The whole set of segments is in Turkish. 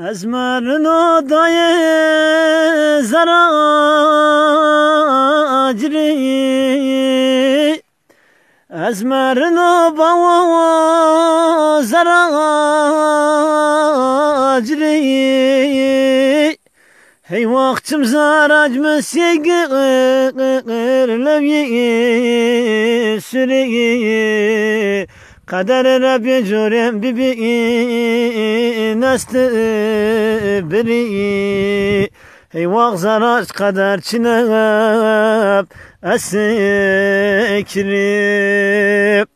Ezmerin odayı zaracri Ezmerin zara zaracri Hey vaktim zarac mesigir levyi süreyi Kader Rabbi cürem bibi nastı biri Eyvah zarar kadar çinep esikirip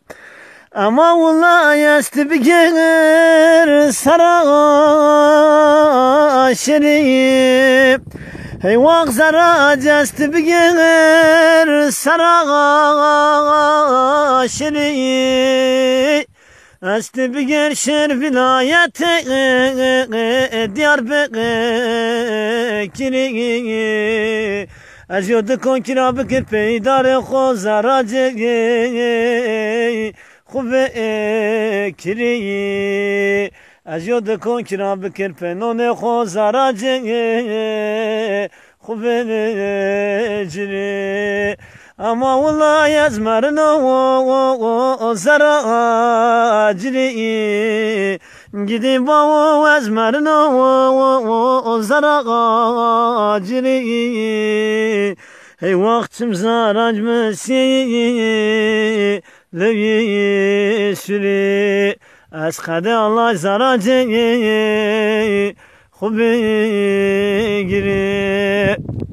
Ama Allah yastı bir gelir saray şerif Eyvah zarar yastı bir gelir saray ناشری است بگر شر ولایت دیار بگیری از یاد کن کرا بکر پیدار خو زراج خوب کری از یاد کن کرا بکر پنون خو زراج خوب جری Ama ula yazmarın o o o o zara acri Gidip o o yazmarın o o o o zara acri Hey vaktim zarac mesi Levi süri Eskade Allah zaracı Hubi giri